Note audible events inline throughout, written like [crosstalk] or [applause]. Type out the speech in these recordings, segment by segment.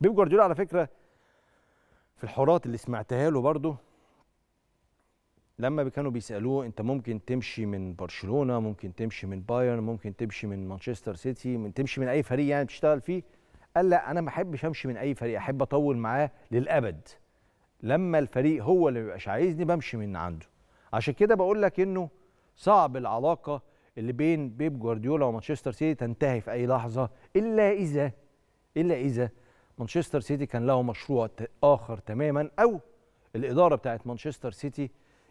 بيب جوارديولا على فكره في الحوارات اللي سمعتها له برضه لما كانوا بيسالوه انت ممكن تمشي من برشلونه ممكن تمشي من بايرن ممكن تمشي من مانشستر سيتي من تمشي من اي فريق يعني بتشتغل فيه قال لا انا ما احبش امشي من اي فريق احب اطول معاه للابد لما الفريق هو اللي بيبقاش عايزني بمشي من عنده عشان كده بقول لك انه صعب العلاقه اللي بين بيب جوارديولا ومانشستر سيتي تنتهي في اي لحظه الا اذا الا اذا مانشستر سيتي كان له مشروع اخر تماما او الاداره بتاعت مانشستر سيتي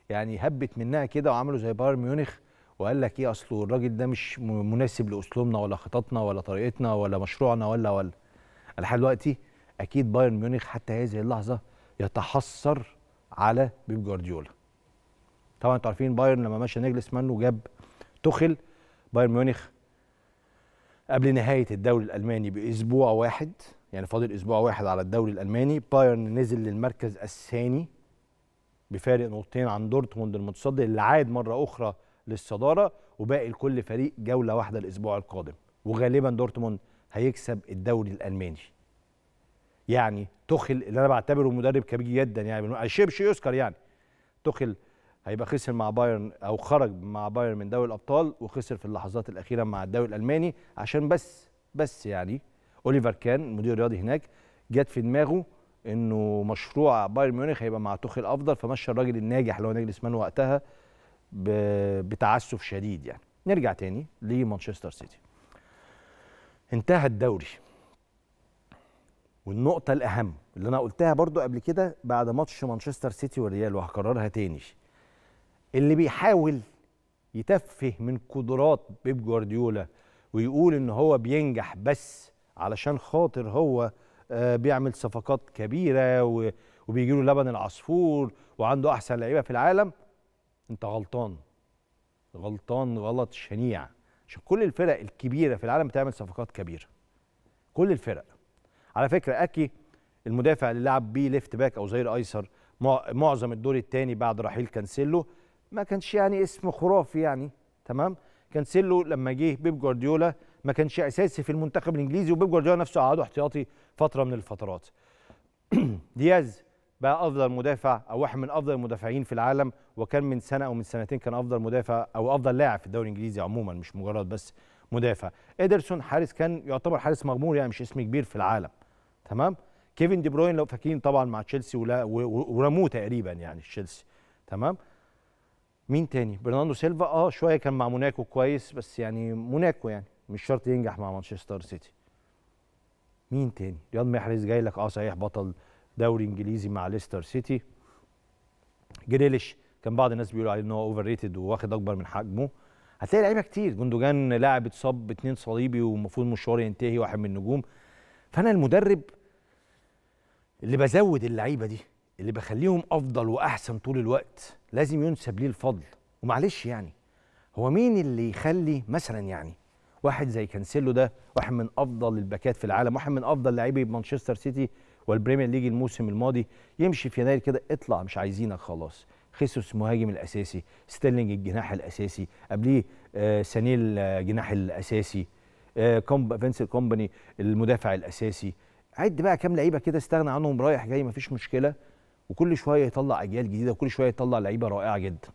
يعني هبت منها كده وعملوا زي بايرن ميونخ وقال لك ايه اصله الراجل ده مش مناسب لاسلوبنا ولا خططنا ولا طريقتنا ولا مشروعنا ولا ولا لحد دلوقتي اكيد بايرن ميونخ حتى هذه اللحظه يتحسر على بيب جوارديولا طبعا انتوا عارفين بايرن لما مشى نجلس منه وجاب تخل بايرن ميونخ قبل نهايه الدوري الالماني باسبوع واحد يعني فاضل اسبوع واحد على الدوري الالماني بايرن نزل للمركز الثاني بفارق نقطتين عن دورتموند المتصدر اللي عاد مره اخرى للصداره وباقي لكل فريق جوله واحده الاسبوع القادم وغالبا دورتموند هيكسب الدوري الالماني يعني تخل اللي انا بعتبره مدرب كبير جدا يعني شبش يذكر يعني تخل هيبقى خسر مع بايرن او خرج مع بايرن من دوري الابطال وخسر في اللحظات الاخيره مع الدوري الالماني عشان بس بس يعني اوليفر كان المدير الرياضي هناك جت في دماغه انه مشروع بايرن ميونخ هيبقى مع توخيل افضل فمشى الراجل الناجح اللي هو نجلس مان وقتها بتعسف شديد يعني نرجع تاني لمانشستر سيتي انتهى الدوري والنقطة الأهم اللي أنا قلتها برضو قبل كده بعد ماتش مانشستر سيتي والريال وهكررها تاني اللي بيحاول يتفه من قدرات بيب جوارديولا ويقول إن هو بينجح بس علشان خاطر هو آه، بيعمل صفقات كبيره وبيجي له لبن العصفور وعنده احسن لعيبه في العالم انت غلطان غلطان غلط شنيع عشان كل الفرق الكبيره في العالم بتعمل صفقات كبيره كل الفرق على فكره اكي المدافع اللي لعب بيه ليفت باك او ظهير ايسر معظم الدور الثاني بعد رحيل كانسيلو ما كانش يعني اسم خرافي يعني تمام كانسيلو لما جه بيب جوارديولا ما كانش اساسي في المنتخب الانجليزي وبيب جوارديولا نفسه قعده احتياطي فتره من الفترات [clears throat] دياز بقى افضل مدافع او واحد من افضل المدافعين في العالم وكان من سنه او من سنتين كان افضل مدافع او افضل لاعب في الدوري الانجليزي عموما مش مجرد بس مدافع ادرسون حارس كان يعتبر حارس مغمور يعني مش اسم كبير في العالم تمام كيفن دي بروين لو فاكرين طبعا مع تشيلسي ورموه تقريبا يعني تشيلسي تمام مين تاني برناردو سيلفا اه شويه كان مع موناكو كويس بس يعني موناكو يعني مش شرط ينجح مع مانشستر سيتي مين تاني رياض محرز جاي لك اه صحيح بطل دوري انجليزي مع ليستر سيتي جريليش كان بعض الناس بيقولوا عليه ان هو اوفر ريتد وواخد اكبر من حجمه هتلاقي لعيبه كتير جندوجان لاعب اتصاب اتنين صليبي ومفروض مشوار ينتهي واحد من النجوم فانا المدرب اللي بزود اللعيبه دي اللي بخليهم افضل واحسن طول الوقت لازم ينسب ليه الفضل ومعلش يعني هو مين اللي يخلي مثلا يعني واحد زي كانسيلو ده واحد من افضل الباكات في العالم واحد من افضل لاعبي مانشستر سيتي والبريمير ليج الموسم الماضي يمشي في يناير كده اطلع مش عايزينك خلاص خيسوس مهاجم الاساسي ستيرلينج الجناح الاساسي قبليه آه سانيل الجناح آه، الاساسي آه كومب فينسل كومباني المدافع الاساسي عد بقى كام لعيبه كده استغنى عنهم رايح جاي مفيش مشكله وكل شويه يطلع اجيال جديده وكل شويه يطلع لعيبه رائعه جدا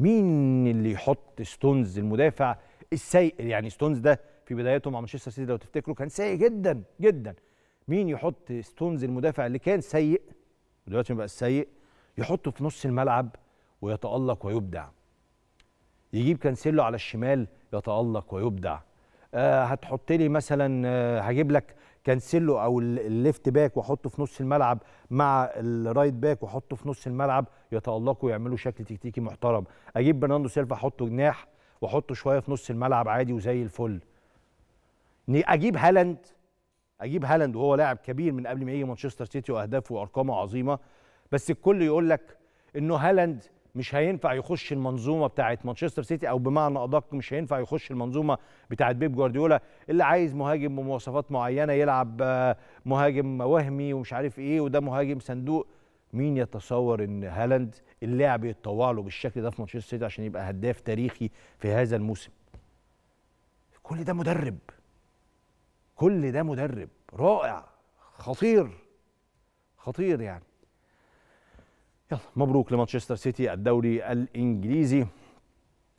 مين اللي يحط ستونز المدافع السيء يعني ستونز ده في بدايته مع مانشستر سيتي لو تفتكروا كان سيء جدا جدا مين يحط ستونز المدافع اللي كان سيء ودلوقتي ما بقى سيء يحطه في نص الملعب ويتألق ويبدع يجيب كانسيلو على الشمال يتألق ويبدع آه هتحط لي مثلا آه هجيب لك كانسيلو او الليفت باك واحطه في نص الملعب مع الرايت باك واحطه في نص الملعب يتألقوا ويعملوا شكل تكتيكي محترم اجيب برناردو سيلفا احطه جناح واحطه شويه في نص الملعب عادي وزي الفل اني اجيب هالاند اجيب هالاند وهو لاعب كبير من قبل ما يجي مانشستر سيتي واهدافه وارقامه عظيمه بس الكل يقول لك انه هالاند مش هينفع يخش المنظومه بتاعه مانشستر سيتي او بمعنى ادق مش هينفع يخش المنظومه بتاعه بيب جوارديولا اللي عايز مهاجم بمواصفات معينه يلعب آه، مهاجم وهمي ومش عارف ايه وده مهاجم صندوق مين يتصور ان هالاند اللاعب يتطوع له بالشكل ده في مانشستر سيتي عشان يبقى هداف تاريخي في هذا الموسم كل ده مدرب كل ده مدرب رائع خطير خطير يعني يلا مبروك لمانشستر سيتي الدوري الانجليزي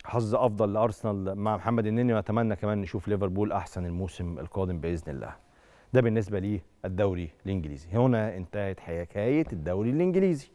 حظ افضل لارسنال مع محمد النني واتمنى كمان نشوف ليفربول احسن الموسم القادم باذن الله ده بالنسبه للدوري الانجليزي هنا انتهت حكايه الدوري الانجليزي